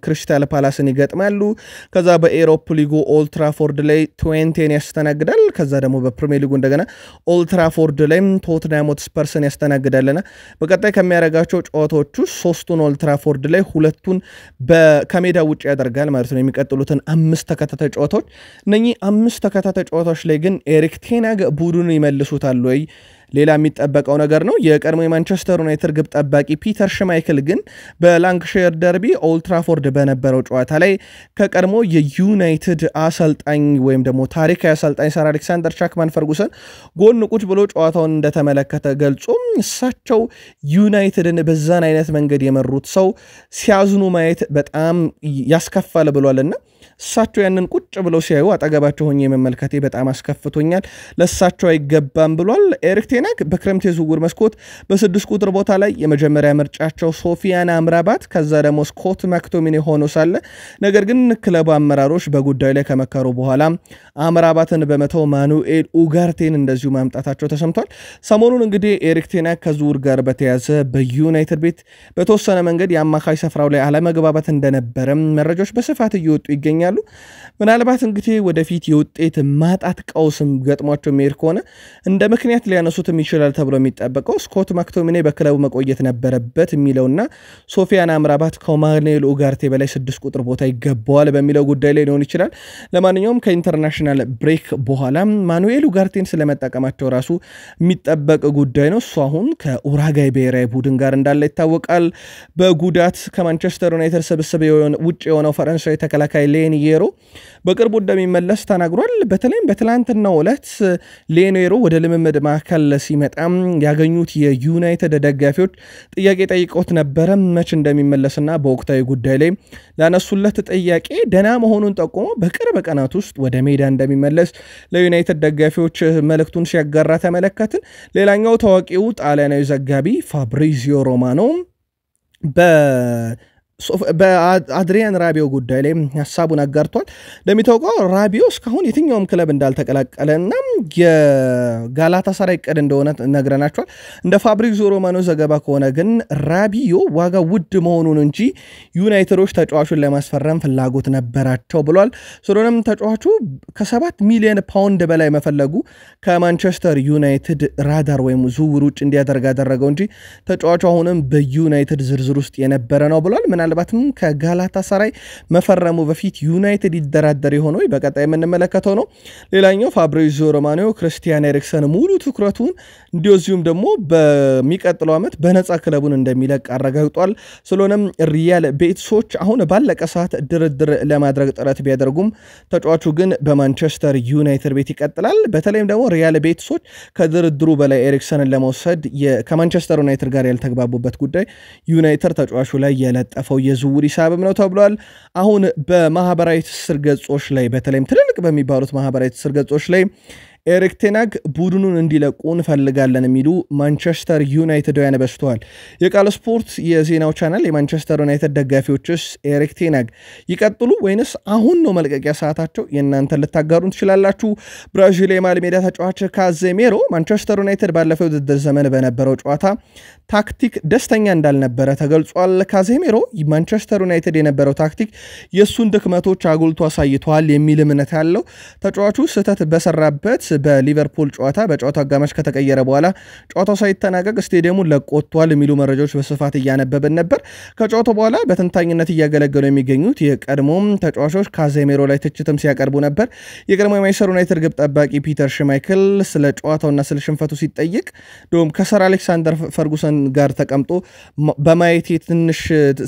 ክሪስታል ፓላስን ይገጥማሉ። ከዛ በኤሮፕ ሊጉ ኦልትራ ኦልትራፎርድ ላይ ትዌንቴን ያስተናግዳል። ከዛ ደግሞ በፕሪሚየር ሊጉ እንደገና ኦልትራፎርድ ላይም ቶትናም ሆትስፐርስን ያስተናግዳልና በቀጣይ ከሚያደርጋቸው ጨዋታዎች ውስጥ ሶስቱን ኦልትራፎርድ ላይ ሁለቱን ከሜዳ ውጭ ያደርጋል ማለት ነው። የሚቀጥሉትን አምስት ተከታታይ ጨዋታዎች እነኚህ አምስት ተከታታይ ጨዋታዎች ላይ ግን ኤሪክ ቴናግ ቡድኑ ይመልሱታል ወይ ሌላ የሚጠበቀው ነገር ነው። የቀድሞ የማንቸስተር ዩናይትድ ግብ ጠባቂ ፒተር ሽማይክል ግን በላንክሽር ደርቢ ኦልትራፎርድ በነበረው ጨዋታ ላይ ከቀድሞ የዩናይትድ አሰልጣኝ ወይም ደግሞ ታሪካዊ አሰልጣኝ ሰር አሌክሳንደር ቻክማን ፈርጉሰን ጎን ቁጭ ብሎ ጨዋታውን እንደተመለከተ ገልጾ እሳቸው ዩናይትድን በዛን አይነት መንገድ የመሩት ሰው ሲያዝኑ ማየት በጣም ያስከፋል ብሏልና እሳቸው ያንን ቁጭ ብለው ሲያዩ አጠገባቸው ሆኜ መመልከቴ በጣም አስከፍቶኛል፣ ለእሳቸው አይገባም ብሏል። ኤሪክ ቴናግ በክረምት የዝውውር መስኮት በስድስት ቁጥር ቦታ ላይ የመጀመሪያ ምርጫቸው ሶፊያን አምራባት ከዛ ደግሞ ስኮት ማክቶሚኔ ሆኖ ሳለ ነገር ግን ክለቡ አመራሮች በጉዳዩ ላይ ከመከሩ በኋላ አምራባትን በመተው ማኑኤል ኡጋርቴን እንደዚሁ ማምጣታቸው ተሰምቷል። ሰሞኑን እንግዲህ ኤሪክ ቴናግ ከዝውውር ጋር በተያዘ በዩናይትድ ቤት በተወሰነ መንገድ የአማካይ ስፍራው ላይ አለመግባባት እንደነበረም መረጃዎች በስፋት እየወጡ ይገኛል። ይገኛሉ። ምናልባት እንግዲህ ወደፊት የውጤት ማጣት ቀውስም ገጥሟቸው የሚሄድ ከሆነ እንደ ምክንያት ሊያነሱትም ይችላል ተብሎ የሚጠበቀው ስኮት ማክቶሚኔ በክለቡ መቆየት ነበረበት የሚለውና ሶፊያን አምራባት ከማኑኤል ኡጋርቴ በላይ ስድስት ቁጥር ቦታ ይገባዋል በሚለው ጉዳይ ላይ ሊሆን ይችላል። ለማንኛውም ከኢንተርናሽናል ብሬክ በኋላ ማኑኤል ኡጋርቴን ስለመጠቀማቸው ራሱ የሚጠበቅ ጉዳይ ነው። እሱ አሁን ከኡራጋይ ብሔራዊ ቡድን ጋር እንዳለ ይታወቃል። በጉዳት ከማንቸስተር ዩናይትድ ስብስብ ውጭ የሆነው ፈረንሳዊ ተከላካይ ሌኒየሮ በቅርቡ እንደሚመለስ ተናግሯል። በተለይም በትላንትናው ዕለት ሌኒየሮ ወደ ልምምድ ማዕከል ሲመጣም ያገኙት የዩናይትድ ደጋፊዎች ጥያቄ ጠይቀውት ነበረ መች እንደሚመለስና በወቅታዊ ጉዳይ ላይ ላነሱለት ጥያቄ ደህና መሆኑን ጠቁሞ በቅርብ ቀናት ውስጥ ወደ ሜዳ እንደሚመለስ ለዩናይትድ ደጋፊዎች መልእክቱን ሲያጋራ ተመለከትን። ሌላኛው ታዋቂው ጣሊያናዊ ዘጋቢ ፋብሪዚዮ ሮማኖ በ በአድሪያን ራቢዮ ጉዳይ ላይ ሀሳቡን አጋርቷል። እንደሚታወቀው ራቢዮ እስካሁን የትኛውም ክለብ እንዳልተቀላቀለ እና የጋላታ ሳራይ እቅድ እንደሆነ ነግረናቸዋል። እንደ ፋብሪዚዮ ሮማኖ ዘገባ ከሆነ ግን ራቢዮ ዋጋ ውድ መሆኑን እንጂ ዩናይትዶች ተጫዋቹን ለማስፈረም ፍላጎት ነበራቸው ብሏል። ስለሆነም ተጫዋቹ ከሰባት ሚሊዮን ፓውንድ በላይ መፈለጉ ከማንቸስተር ዩናይትድ ራዳር ወይም ዝውውር ውጭ እንዲያደርግ ያደረገው እንጂ ተጫዋቹ አሁንም በዩናይትድ ዝርዝር ውስጥ የነበረ ነው ብሏል። ምናልባት ምናልባትም ከጋላታ ሰራይ መፈረሙ በፊት ዩናይትድ ይደራደር የሆነው በቀጣይ የምንመለከተው ነው። ሌላኛው ፋብሪዚዮ ሮማኒዮ ክርስቲያን ኤሪክሰን ሙሉ ትኩረቱን እንዲሁም ደግሞ በሚቀጥለው ዓመት በነፃ ክለቡን እንደሚለቅ አረጋግጧል። ስለሆነም ሪያል ቤትሶች አሁን ባለቀ ሰዓት ድርድር ለማድረግ ጥረት ቢያደርጉም ተጫዋቹ ግን በማንቸስተር ዩናይትድ ቤት ይቀጥላል። በተለይም ደግሞ ሪያል ቤትሶች ከድርድሩ በላይ ኤሪክሰንን ለመውሰድ ከማንቸስተር ዩናይትድ ጋር ያልተግባቡበት ጉዳይ ዩናይትድ ተጫዋቹ ላይ የለጠፈው ያለፈው የዝውውር ሂሳብም ነው ተብሏል። አሁን በማህበራዊ ትስስር ገጾች ላይ በተለይም ትልልቅ በሚባሉት ማህበራዊ ትስስር ገጾች ላይ ኤሪክ ቴናግ ቡድኑን እንዲለቁ እንፈልጋለን የሚሉ ማንቸስተር ዩናይትዳውያን በዝተዋል። የቃል ስፖርት የዜናው ቻናል የማንቸስተር ዩናይትድ ደጋፊዎችስ ኤሪክ ቴናግ ይቀጥሉ ወይንስ አሁን ነው መልቀቂያ ሰዓታቸው? የእናንተን ልታጋሩን ትችላላችሁ። ብራዚል የማል ሜዳ ተጫዋች ካዜሜሮ ማንቸስተር ዩናይትድ ባለፈው ውድድር ዘመን በነበረው ጨዋታ ታክቲክ ደስተኛ እንዳልነበረ ተገልጿል። ካዜሜሮ ማንቸስተር ዩናይትድ የነበረው ታክቲክ የእሱን ድክመቶች አጉልቶ አሳይተዋል የሚል እምነት ያለው ተጫዋቹ ስህተት በሰራበት በሊቨርፑል ጨዋታ በጨዋታው አጋማሽ ከተቀየረ በኋላ ጨዋታው ሳይጠናቀቅ ስቴዲየሙን ለቆቷል የሚሉ መረጃዎች በስፋት እያነበብን ነበር። ከጨዋታው በኋላ በተንታኝነት እያገለገሉ የሚገኙት የቀድሞም ተጫዋቾች ካዜሜሮ ላይ ትችትም ሲያቀርቡ ነበር። የቀድሞ የማንቸስተር ዩናይትድ ግብ ጠባቂ ፒተር ሽማይክል ስለ ጨዋታውና ስለ ሽንፈቱ ሲጠይቅ እንዲሁም ከሰር አሌክሳንደር ፈርጉሰን ጋር ተቀምጦ በማየት ትንሽ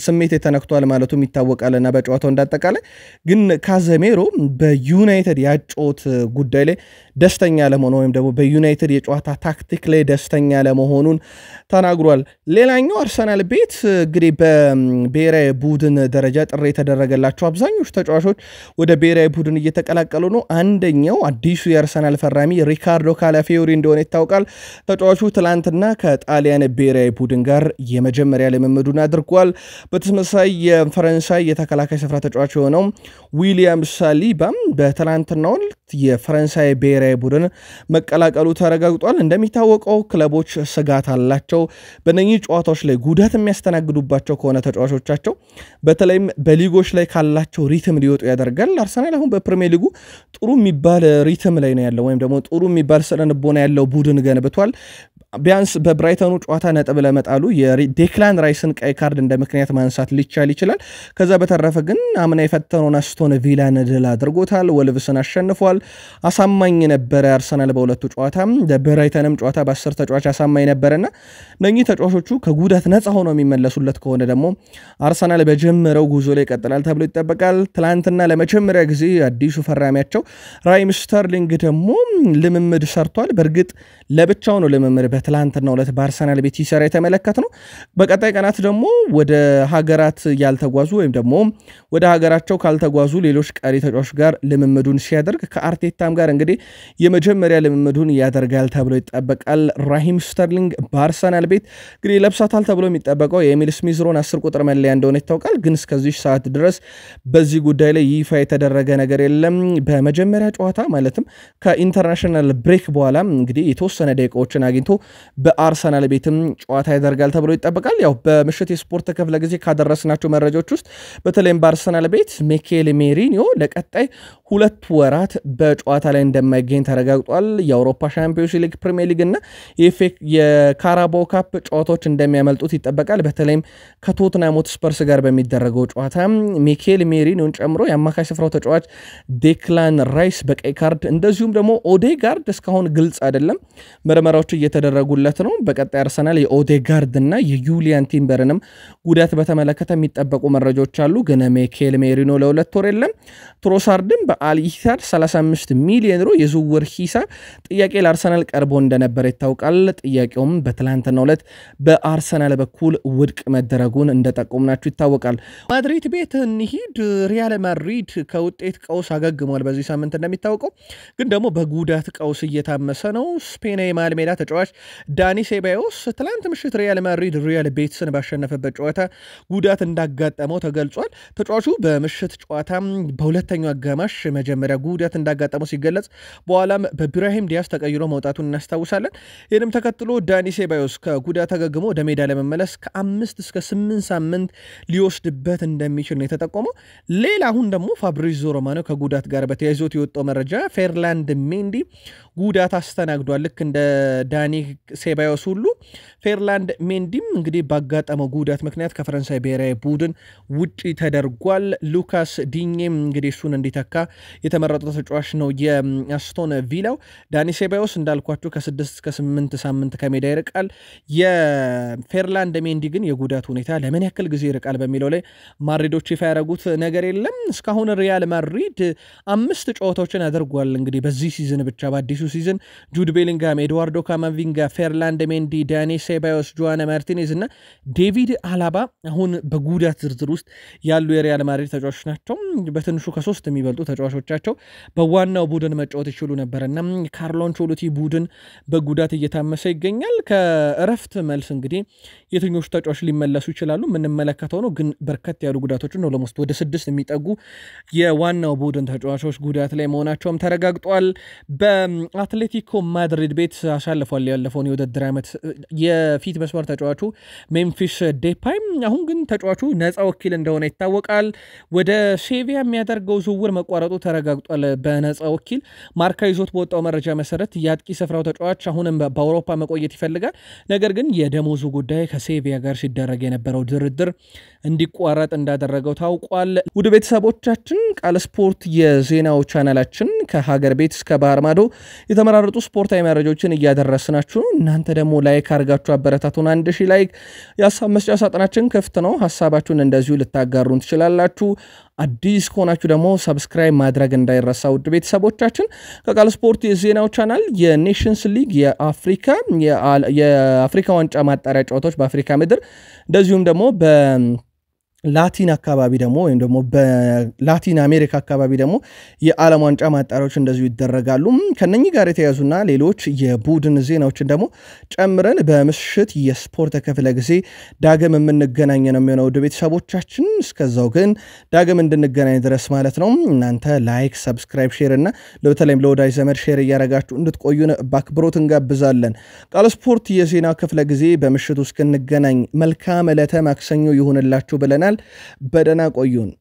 ስሜት የተነክቷል ማለቱም ይታወቃልና በጨዋታው እንዳጠቃላይ ግን ካዘሜሮ በዩናይትድ ያጮት ጉዳይ ላይ ደስ ደስተኛ ለመሆኑ ወይም ደግሞ በዩናይትድ የጨዋታ ታክቲክ ላይ ደስተኛ ለመሆኑን ተናግሯል። ሌላኛው አርሰናል ቤት እንግዲህ በብሔራዊ ቡድን ደረጃ ጥሪ የተደረገላቸው አብዛኞቹ ተጫዋቾች ወደ ብሔራዊ ቡድን እየተቀላቀሉ ነው። አንደኛው አዲሱ የአርሰናል ፈራሚ ሪካርዶ ካላፊዮሪ እንደሆነ ይታወቃል። ተጫዋቹ ትላንትና ከጣሊያን ብሔራዊ ቡድን ጋር የመጀመሪያ ልምምዱን አድርጓል። በተመሳሳይ የፈረንሳይ የተከላካይ ስፍራ ተጫዋች የሆነው ዊሊያም ሳሊባም በትላንትናው የፈረንሳይ ብሔራዊ ቡድን መቀላቀሉ ተረጋግጧል። እንደሚታወቀው ክለቦች ስጋት አላቸው። በነኚህ ጨዋታዎች ላይ ጉዳት የሚያስተናግዱባቸው ከሆነ ተጫዋቾቻቸው በተለይም በሊጎች ላይ ካላቸው ሪትም ሊወጡ ያደርጋል። አርሰናል አሁን በፕሪሚየር ሊጉ ጥሩ የሚባል ሪትም ላይ ነው ያለው ወይም ደግሞ ጥሩ የሚባል ስነ ልቦና ያለው ቡድን ገንብቷል። ቢያንስ በብራይተኑ ጨዋታ ነጥብ ለመጣሉ የዴክላን ራይስን ቀይ ካርድ እንደ ምክንያት ማንሳት ሊቻል ይችላል። ከዛ በተረፈ ግን አምና የፈተነውን አስቶን ቪላን ድል አድርጎታል። ወልቭስን አሸንፏል። አሳማኝ ነበረ አርሰናል በሁለቱ ጨዋታ በብራይተንም ጨዋታ በአስር ተጫዋች አሳማኝ ነበረና እነኚህ ተጫዋቾቹ ከጉዳት ነፃ ሆነው የሚመለሱለት ከሆነ ደግሞ አርሰናል በጀመረው ጉዞ ላይ ይቀጥላል ተብሎ ይጠበቃል። ትላንትና ለመጀመሪያ ጊዜ አዲሱ ፈራሚያቸው ራይም ስተርሊንግ ደግሞ ልምምድ ሰርቷል። በእርግጥ ለብቻው ነው ልምምድ በትላንትና ዕለት በአርሰናል ቤት ሲሰራ የተመለከት ነው። በቀጣይ ቀናት ደግሞ ወደ ሀገራት ያልተጓዙ ወይም ደግሞ ወደ ሀገራቸው ካልተጓዙ ሌሎች ቀሪ ተጫዋች ጋር ልምምዱን ሲያደርግ ከአርቴታም ጋር እንግዲህ የመጀመሪያ ልምምዱን ያደርጋል ተብሎ ይጠበቃል። ራሂም ስተርሊንግ በአርሰናል ቤት እንግዲህ ለብሳታል ተብሎ የሚጠበቀው የኤሚል ስሚዝ ሮን አስር ቁጥር መለያ እንደሆነ ይታወቃል። ግን እስከዚህ ሰዓት ድረስ በዚህ ጉዳይ ላይ ይፋ የተደረገ ነገር የለም። በመጀመሪያ ጨዋታ ማለትም ከኢንተርናሽናል ብሬክ በኋላ እንግዲህ የተወሰነ ደቂቃዎችን አግኝቶ በአርሰናል ቤትም ጨዋታ ያደርጋል ተብሎ ይጠበቃል። ያው በምሽት የስፖርት ክፍለ ጊዜ ካደረስናቸው መረጃዎች ውስጥ በተለይም በአርሰናል ቤት ሚኬል ሜሪኒዮ ለቀጣይ ሁለት ወራት በጨዋታ ላይ እንደማይገኝ ተረጋግጧል። የአውሮፓ ሻምፒዮንስ ሊግ፣ ፕሪሚየር ሊግ እና የካራባው ካፕ ጨዋታዎች እንደሚያመልጡት ይጠበቃል። በተለይም ከቶትናም ስፐርስ ጋር በሚደረገው ጨዋታ ሚኬል ሜሪኒዮን ጨምሮ የአማካይ ስፍራው ተጫዋች ዴክላን ራይስ በቀይ ካርድ እንደዚሁም ደግሞ ኦዴጋርድ እስካሁን ግልጽ አይደለም ምርመራዎች እየተደረ እያደረጉለት ነው። በቀጣይ አርሰናል የኦዴጋርድ እና የዩሊያን ቲምበርንም ጉዳት በተመለከተ የሚጠበቁ መረጃዎች አሉ። ግን ሚኬል ሜሪኖ ለሁለት ወር የለም። ትሮሳርድን በአልኢታድ 35 ሚሊዮን ዩሮ የዝውውር ሂሳብ ጥያቄ ለአርሰናል ቀርቦ እንደነበር ይታውቃል። ጥያቄውም በትላንትናው ዕለት በአርሰናል በኩል ውድቅ መደረጉን እንደጠቆምናችሁ ይታወቃል። ማድሪድ ቤት እንሂድ። ሪያል ማድሪድ ከውጤት ቀውስ አገግሟል በዚህ ሳምንት እንደሚታወቀው ግን ደግሞ በጉዳት ቀውስ እየታመሰ ነው። ስፔናዊ መሃል ሜዳ ተጫዋች ዳኒ ሴባዮስ ትላንት ምሽት ሪያል ማድሪድ ሪያል ቤትስን ባሸነፈበት ጨዋታ ጉዳት እንዳጋጠመው ተገልጿል። ተጫዋቹ በምሽት ጨዋታ በሁለተኛው አጋማሽ መጀመሪያ ጉዳት እንዳጋጠመው ሲገለጽ፣ በኋላም በብራሂም ዲያስ ተቀይሮ መውጣቱን እናስታውሳለን። ይህንም ተከትሎ ዳኒ ሴባዮስ ከጉዳት ተገግሞ ወደ ሜዳ ለመመለስ ከአምስት እስከ ስምንት ሳምንት ሊወስድበት እንደሚችል ነው የተጠቆመው። ሌላ አሁን ደግሞ ፋብሪዞ ሮማኖ ከጉዳት ጋር በተያይዞት የወጣው መረጃ ፌርላንድ ሜንዲ ጉዳት አስተናግዷል። ልክ እንደ ዳኒ ሴባዮስ ሁሉ ፌርላንድ ሜንዲም እንግዲህ ባጋጠመው ጉዳት ምክንያት ከፈረንሳይ ብሔራዊ ቡድን ውጪ ተደርጓል። ሉካስ ዲኜም እንግዲህ እሱን እንዲተካ የተመረጠ ተጫዋች ነው የአስቶን ቪላው። ዳኒ ሴባዮስ እንዳልኳችሁ ከስድስት ከስምንት ሳምንት ከሜዳ ይርቃል። የፌርላንድ ሜንዲ ግን የጉዳት ሁኔታ ለምን ያክል ጊዜ ይርቃል በሚለው ላይ ማድሪዶች ይፋ ያደረጉት ነገር የለም። እስካሁን ሪያል ማድሪድ አምስት ጨዋታዎችን አድርጓል። እንግዲህ በዚህ ሲዝን ብቻ በአዲሱ ሲዝን ጁድ ቤሊንጋም፣ ኤድዋርዶ ካማቪንጋ ፌርላንድ ሜንዲ፣ ዳኒ ሴባዮስ፣ ጆዋነ ማርቲኔዝ እና ዴቪድ አላባ አሁን በጉዳት ዝርዝር ውስጥ ያሉ የሪያል ማድሪድ ተጫዋቾች ናቸው። በትንሹ ከሶስት የሚበልጡ ተጫዋቾቻቸው በዋናው ቡድን መጫወት ይችሉ ነበርና ካርሎ አንቸሎቲ ቡድን በጉዳት እየታመሰ ይገኛል። ከእረፍት መልስ እንግዲህ የትኞቹ ተጫዋች ሊመለሱ ይችላሉ የምንመለከተው ነው። ግን በርከት ያሉ ጉዳቶችን ነው ለሞስት ወደ ስድስት የሚጠጉ የዋናው ቡድን ተጫዋቾች ጉዳት ላይ መሆናቸውም ተረጋግጧል። በአትሌቲኮ ማድሪድ ቤት አሳልፏል ያለፉ ያለፈውን የውድድር ዓመት የፊት መስመር ተጫዋቹ ሜምፊስ ዴፓይም፣ አሁን ግን ተጫዋቹ ነፃ ወኪል እንደሆነ ይታወቃል። ወደ ሴቪያ የሚያደርገው ዝውውር መቋረጡ ተረጋግጧል። በነፃ ወኪል ማርካ ይዞት በወጣው መረጃ መሰረት የአጥቂ ስፍራው ተጫዋች አሁንም በአውሮፓ መቆየት ይፈልጋል። ነገር ግን የደሞዙ ጉዳይ ከሴቪያ ጋር ሲደረግ የነበረው ድርድር እንዲቋረጥ እንዳደረገው ታውቋል። ውድ ቤተሰቦቻችን ቃል ስፖርት የዜናው ቻናላችን ከሀገር ቤት እስከ ባህር ማዶ የተመራረጡ ስፖርታዊ መረጃዎችን እያደረስናችሁ እናንተ ደግሞ ላይክ አድርጋችሁ አበረታቱን። አንድ ሺ ላይክ። የሀሳብ መስጫ ሳጥናችን ክፍት ነው። ሀሳባችሁን እንደዚሁ ልታጋሩን ትችላላችሁ። አዲስ ከሆናችሁ ደግሞ ሰብስክራይብ ማድረግ እንዳይረሳ። ውድ ቤተሰቦቻችን ከቃል ስፖርት የዜናው ቻናል የኔሽንስ ሊግ የአፍሪካ የአፍሪካ ዋንጫ ማጣሪያ ጨዋታዎች በአፍሪካ ምድር እንደዚሁም ደግሞ በ ላቲን አካባቢ ደግሞ ወይም ደግሞ በላቲን አሜሪካ አካባቢ ደግሞ የዓለም ዋንጫ ማጣሪያዎች እንደዚሁ ይደረጋሉ። ከነኚህ ጋር የተያዙና ሌሎች የቡድን ዜናዎችን ደግሞ ጨምረን በምሽት የስፖርት ክፍለ ጊዜ ዳግም የምንገናኝ ነው የሚሆነው ውድ ቤተሰቦቻችን። እስከዛው ግን ዳግም እንድንገናኝ ድረስ ማለት ነው እናንተ ላይክ፣ ሰብስክራይብ፣ ሼር እና በተለይም ለወዳጅ ዘመድ ሼር እያረጋችሁ እንድትቆዩን በአክብሮት እንጋብዛለን። ቃል ስፖርት የዜና ክፍለ ጊዜ በምሽቱ እስክንገናኝ መልካም ዕለተ ማክሰኞ ይሁንላችሁ ብለናል። ይሆናል። በደህና ቆዩን።